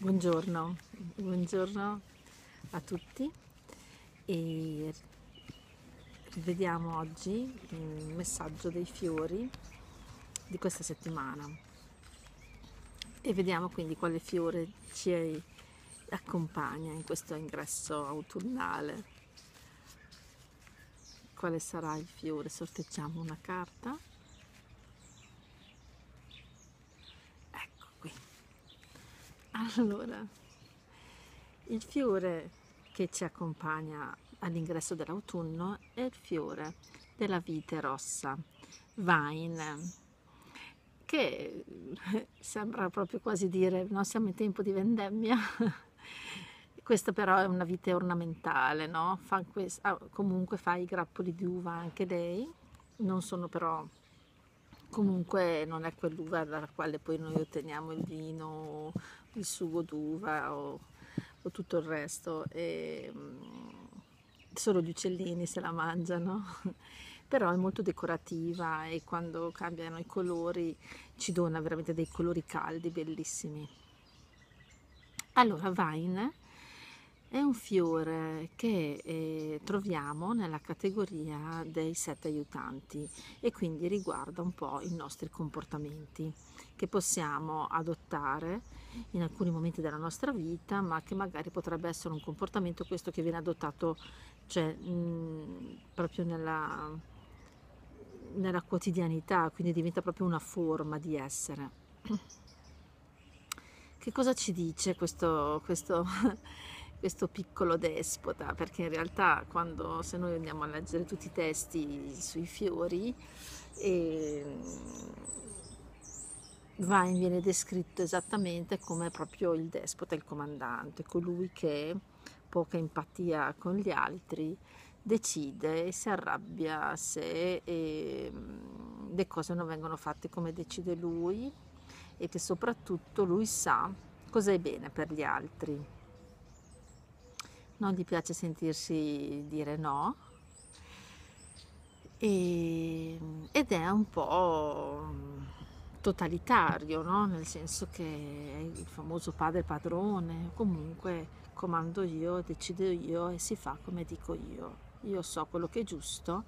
Buongiorno, buongiorno a tutti e rivediamo oggi il messaggio dei fiori di questa settimana e vediamo quindi quale fiore ci accompagna in questo ingresso autunnale. Quale sarà il fiore? Sorteggiamo una carta Allora, il fiore che ci accompagna all'ingresso dell'autunno è il fiore della vite rossa, vine, che sembra proprio quasi dire non siamo in tempo di vendemmia. Questa però è una vite ornamentale, no? Fa questa, ah, comunque fa i grappoli di uva anche lei, non sono però comunque non è quell'uva dalla quale poi noi otteniamo il vino, il sugo d'uva o, o tutto il resto, e, mm, solo gli uccellini se la mangiano, però è molto decorativa e quando cambiano i colori ci dona veramente dei colori caldi bellissimi. Allora, Vine è un fiore che eh, troviamo nella categoria dei sette aiutanti e quindi riguarda un po' i nostri comportamenti che possiamo adottare in alcuni momenti della nostra vita, ma che magari potrebbe essere un comportamento questo che viene adottato cioè, mh, proprio nella, nella quotidianità, quindi diventa proprio una forma di essere. Che cosa ci dice questo, questo questo piccolo despota, perché in realtà quando se noi andiamo a leggere tutti i testi sui fiori, e ehm, Vain viene descritto esattamente come proprio il despota, il comandante, colui che poca empatia con gli altri decide e si arrabbia se e, ehm, le cose non vengono fatte come decide lui e che soprattutto lui sa cosa è bene per gli altri non gli piace sentirsi dire no e, ed è un po' totalitario, no? nel senso che è il famoso padre padrone, comunque comando io, decido io e si fa come dico io. Io so quello che è giusto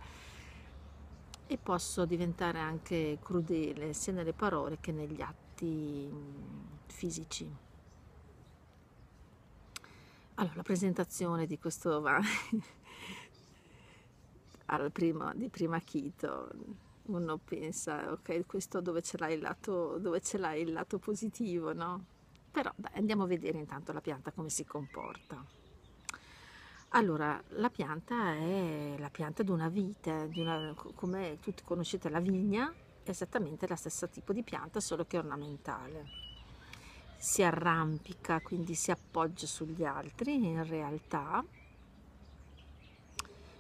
e posso diventare anche crudele sia nelle parole che negli atti fisici. Allora, la presentazione di questo va prima, di prima chito, uno pensa, ok, questo dove ce l'hai il, il, lato positivo, no? Però dai, andiamo a vedere intanto la pianta come si comporta. Allora, la pianta è la pianta di una vite, di una, come tutti conoscete la vigna, è esattamente la stessa tipo di pianta, solo che ornamentale si arrampica, quindi si appoggia sugli altri in realtà.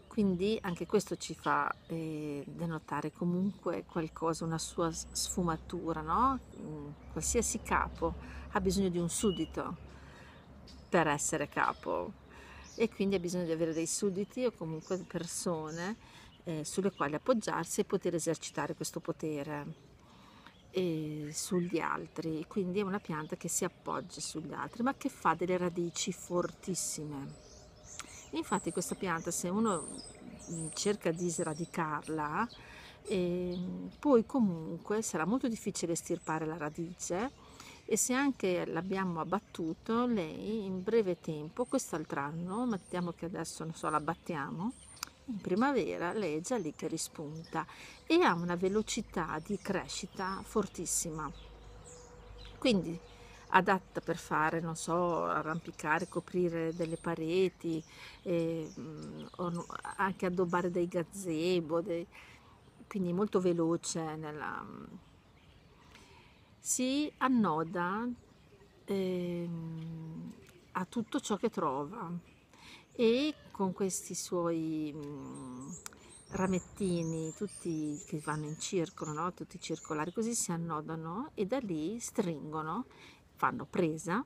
Quindi anche questo ci fa eh, denotare comunque qualcosa, una sua sfumatura, no? Mm, qualsiasi capo ha bisogno di un suddito per essere capo e quindi ha bisogno di avere dei sudditi o comunque persone eh, sulle quali appoggiarsi e poter esercitare questo potere e sugli altri, quindi è una pianta che si appoggia sugli altri, ma che fa delle radici fortissime. Infatti questa pianta se uno mm, cerca di sradicarla, eh, poi comunque sarà molto difficile estirpare la radice e se anche l'abbiamo abbattuto, lei in breve tempo, quest'altro anno, mettiamo che adesso non so, l'abbattiamo, in primavera lei è già lì che rispunta e ha una velocità di crescita fortissima. Quindi adatta per fare, non so, arrampicare, coprire delle pareti, eh, anche addobbare dei gazebo, dei... quindi molto veloce nella... Mm, si annoda eh, a tutto ciò che trova e con questi suoi mh, mm, ramettini, tutti che vanno in circolo, no? tutti circolari, così si annodano e da lì stringono, fanno presa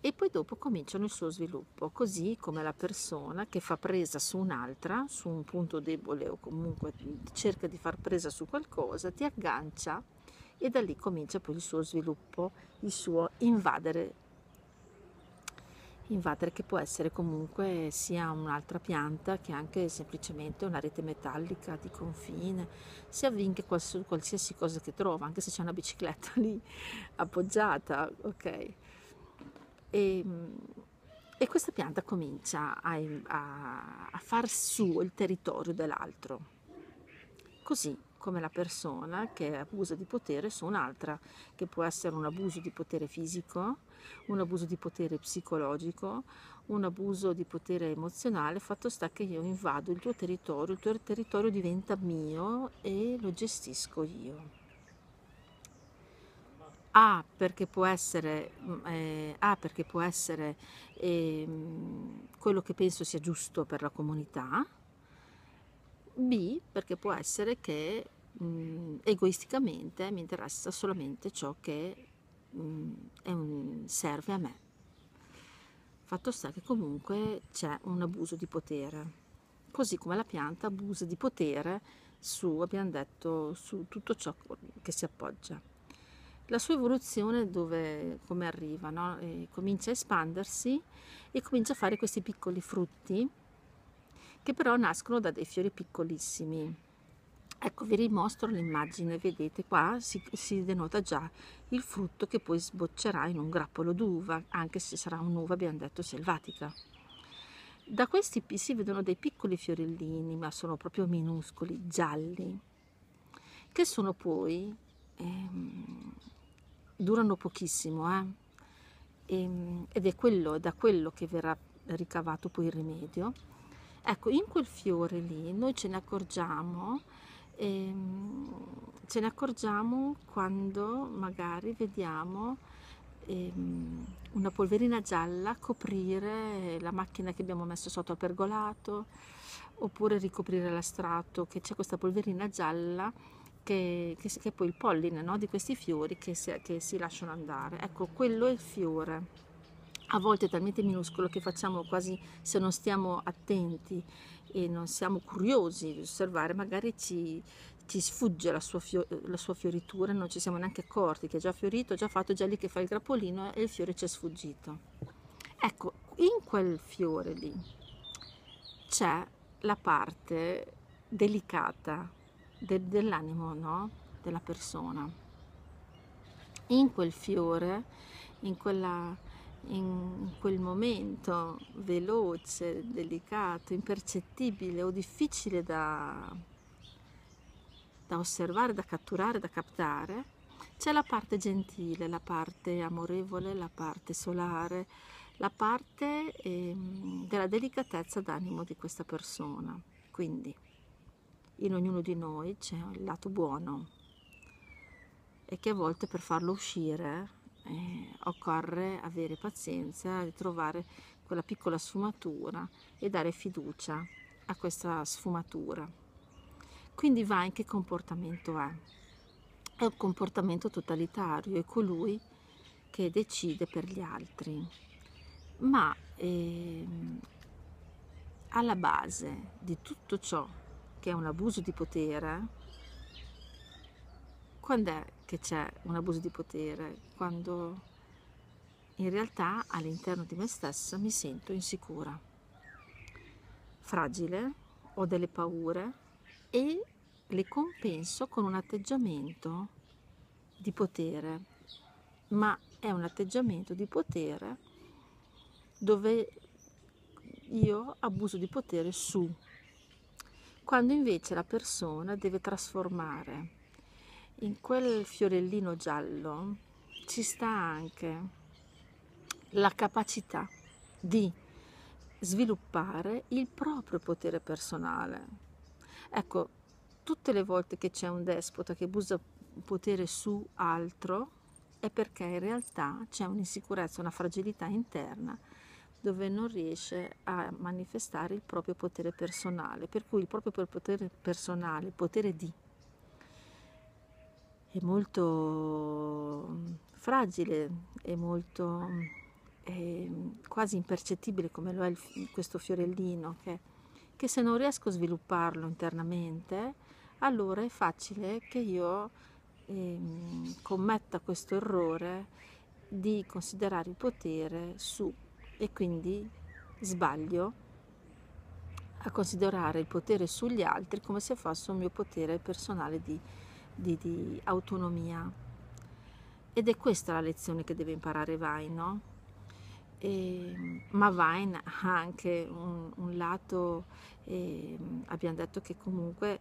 e poi dopo cominciano il suo sviluppo, così come la persona che fa presa su un'altra, su un punto debole o comunque cerca di far presa su qualcosa, ti aggancia e da lì comincia poi il suo sviluppo, il suo invadere invader che può essere comunque sia un'altra pianta che anche semplicemente una rete metallica di confine, si avvinche qualsiasi cosa che trova, anche se c'è una bicicletta lì appoggiata, ok? E, ehm, e questa pianta comincia a, a, a far suo il territorio dell'altro. Così come la persona che abusa di potere su un'altra, che può essere un abuso di potere fisico, un abuso di potere psicologico, un abuso di potere emozionale, fatto sta che io invado il tuo territorio, il tuo territorio diventa mio e lo gestisco io. A ah, perché può essere, mm, eh, ah, perché può essere eh, quello che penso sia giusto per la comunità, B perché può essere che mh, mm, egoisticamente mi interessa solamente ciò che mh, mm, un, serve a me. Fatto sta che comunque c'è un abuso di potere, così come la pianta abusa di potere su, abbiamo detto, su tutto ciò che si appoggia. La sua evoluzione dove, come arriva? No? comincia a espandersi e comincia a fare questi piccoli frutti che però nascono da dei fiori piccolissimi ecco vi rimostro l'immagine vedete qua si, si, denota già il frutto che poi sboccerà in un grappolo d'uva anche se sarà un'uva abbiamo detto selvatica da questi si vedono dei piccoli fiorellini ma sono proprio minuscoli gialli che sono poi ehm, durano pochissimo eh? e, ehm, ed è quello, da quello che verrà ricavato poi il rimedio ecco in quel fiore lì noi ce ne accorgiamo e ehm, ce ne accorgiamo quando magari vediamo ehm, una polverina gialla coprire la macchina che abbiamo messo sotto al pergolato oppure ricoprire l'astrato che c'è questa polverina gialla che, che, che, è poi il polline no? di questi fiori che si, che si lasciano andare. Ecco, quello è il fiore a volte è talmente minuscolo che facciamo quasi se non stiamo attenti e non siamo curiosi di osservare, magari ci, ci sfugge la sua, fio, la sua, fioritura, non ci siamo neanche accorti che è già fiorito, già fatto, già lì che fa il grappolino e il fiore ci è sfuggito. Ecco, in quel fiore lì c'è la parte delicata de, dell'animo, no? della persona. In quel fiore, in quella in quel momento veloce, delicato, impercettibile o difficile da, da osservare, da catturare, da captare, c'è la parte gentile, la parte amorevole, la parte solare, la parte eh, della delicatezza d'animo di questa persona. Quindi in ognuno di noi c'è il lato buono e che a volte per farlo uscire eh, occorre avere pazienza e trovare quella piccola sfumatura e dare fiducia a questa sfumatura. Quindi va in che comportamento è. È un comportamento totalitario, è colui che decide per gli altri. Ma eh, alla base di tutto ciò che è un abuso di potere, quando è che c'è un abuso di potere, quando in realtà all'interno di me stessa mi sento insicura, fragile, ho delle paure e le compenso con un atteggiamento di potere, ma è un atteggiamento di potere dove io abuso di potere su, quando invece la persona deve trasformare in quel fiorellino giallo ci sta anche la capacità di sviluppare il proprio potere personale. Ecco, tutte le volte che c'è un despota che abusa potere su altro è perché in realtà c'è un'insicurezza, una fragilità interna dove non riesce a manifestare il proprio potere personale, per cui il proprio potere personale, il potere di è molto mm, fragile, è molto mm, è quasi impercettibile come lo è il, questo fiorellino che, che se non riesco a svilupparlo internamente allora è facile che io eh, commetta questo errore di considerare il potere su e quindi sbaglio a considerare il potere sugli altri come se fosse un mio potere personale di di, di autonomia. Ed è questa la lezione che deve imparare Vine, no? E, ehm, ma Vine ha anche un, un lato, eh, abbiamo detto che comunque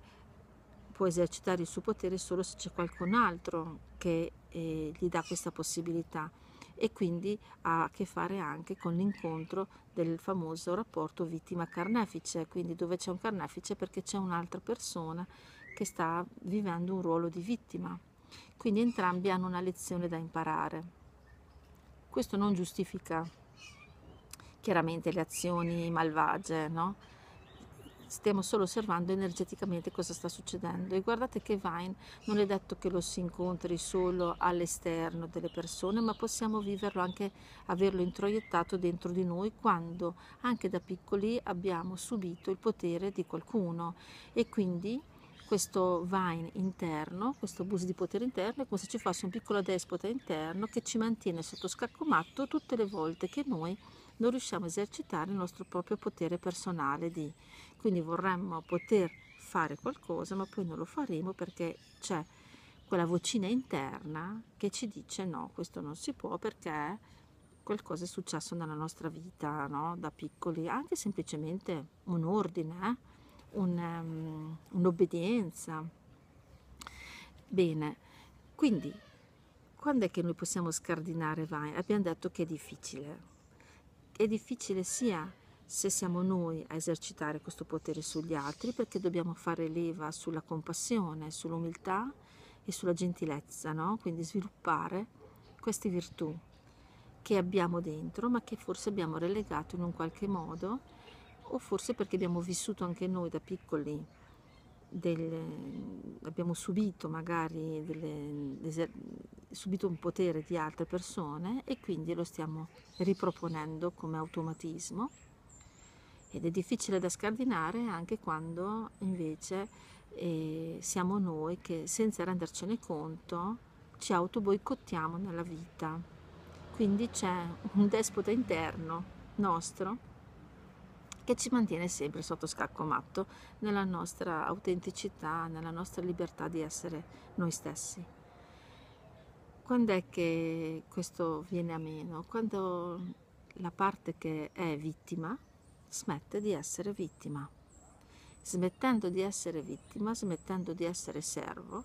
può esercitare il suo potere solo se c'è qualcun altro che eh, gli dà questa possibilità e quindi ha a che fare anche con l'incontro del famoso rapporto vittima-carnefice, quindi dove c'è un carnefice perché c'è un'altra persona che sta vivendo un ruolo di vittima. Quindi entrambi hanno una lezione da imparare. Questo non giustifica chiaramente le azioni malvagie, no? Stiamo solo osservando energeticamente cosa sta succedendo e guardate che Vine non è detto che lo si incontri solo all'esterno delle persone, ma possiamo viverlo anche, averlo introiettato dentro di noi quando anche da piccoli abbiamo subito il potere di qualcuno e quindi questo vine interno, questo abuso di potere interno, è come se ci fosse un piccolo despota interno che ci mantiene sotto scacco matto tutte le volte che noi non riusciamo a esercitare il nostro proprio potere personale di. Quindi vorremmo poter fare qualcosa, ma poi non lo faremo perché c'è quella vocina interna che ci dice no, questo non si può perché qualcosa è successo nella nostra vita, no? da piccoli, anche semplicemente un ordine. Eh? un, ehm, un'obbedienza. Bene, quindi quando è che noi possiamo scardinare Vine? Abbiamo detto che è difficile. È difficile sia se siamo noi a esercitare questo potere sugli altri perché dobbiamo fare leva sulla compassione, sull'umiltà e sulla gentilezza, no? quindi sviluppare queste virtù che abbiamo dentro ma che forse abbiamo relegato in un qualche modo o forse perché abbiamo vissuto anche noi da piccoli, delle, abbiamo subito magari delle, subito un potere di altre persone e quindi lo stiamo riproponendo come automatismo ed è difficile da scardinare anche quando invece eh, siamo noi che senza rendercene conto ci autoboicottiamo nella vita. Quindi c'è un despota interno nostro che ci mantiene sempre sotto scacco matto nella nostra autenticità, nella nostra libertà di essere noi stessi. Quando è che questo viene a meno? Quando la parte che è vittima smette di essere vittima. Smettendo di essere vittima, smettendo di essere servo,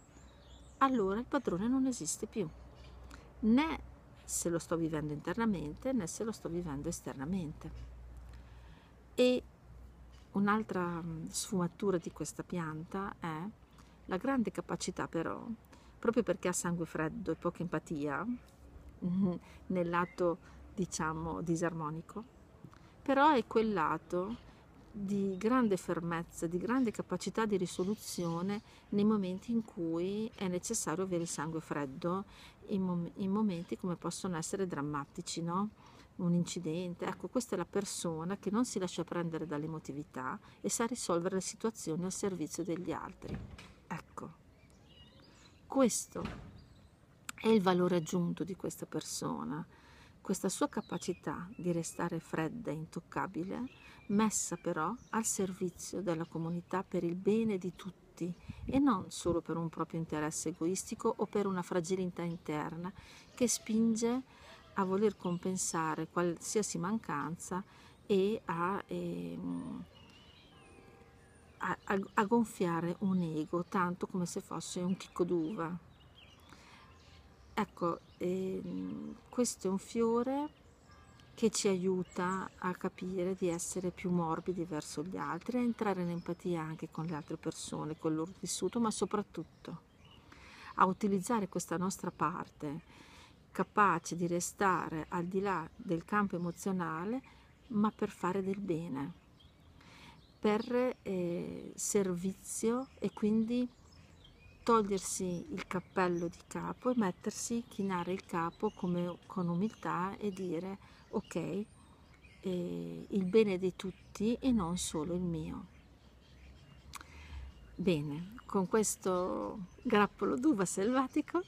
allora il padrone non esiste più, né se lo sto vivendo internamente né se lo sto vivendo esternamente. E un'altra mm, sfumatura di questa pianta è la grande capacità però, proprio perché ha sangue freddo e poca empatia, mm, nel lato diciamo disarmonico, però è quel lato di grande fermezza, di grande capacità di risoluzione nei momenti in cui è necessario avere il sangue freddo, in, mom- in momenti come possono essere drammatici, no? un incidente. Ecco, questa è la persona che non si lascia prendere dall'emotività e sa risolvere le situazioni al servizio degli altri. Ecco, questo è il valore aggiunto di questa persona, questa sua capacità di restare fredda e intoccabile, messa però al servizio della comunità per il bene di tutti e non solo per un proprio interesse egoistico o per una fragilità interna che spinge a voler compensare qualsiasi mancanza e a, ehm, a, a, a gonfiare un ego, tanto come se fosse un chicco d'uva. Ecco, ehm, questo è un fiore che ci aiuta a capire di essere più morbidi verso gli altri, a entrare in empatia anche con le altre persone, con il loro vissuto, ma soprattutto a utilizzare questa nostra parte capace di restare al di là del campo emozionale, ma per fare del bene, per eh, servizio e quindi togliersi il cappello di capo e mettersi, chinare il capo come, con umiltà e dire ok, eh, il bene di tutti e non solo il mio. Bene, con questo grappolo d'uva selvatico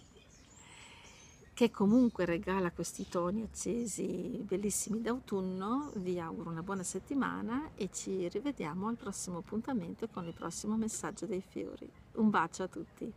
che comunque regala questi toni accesi bellissimi d'autunno. Vi auguro una buona settimana e ci rivediamo al prossimo appuntamento con il prossimo messaggio dei fiori. Un bacio a tutti!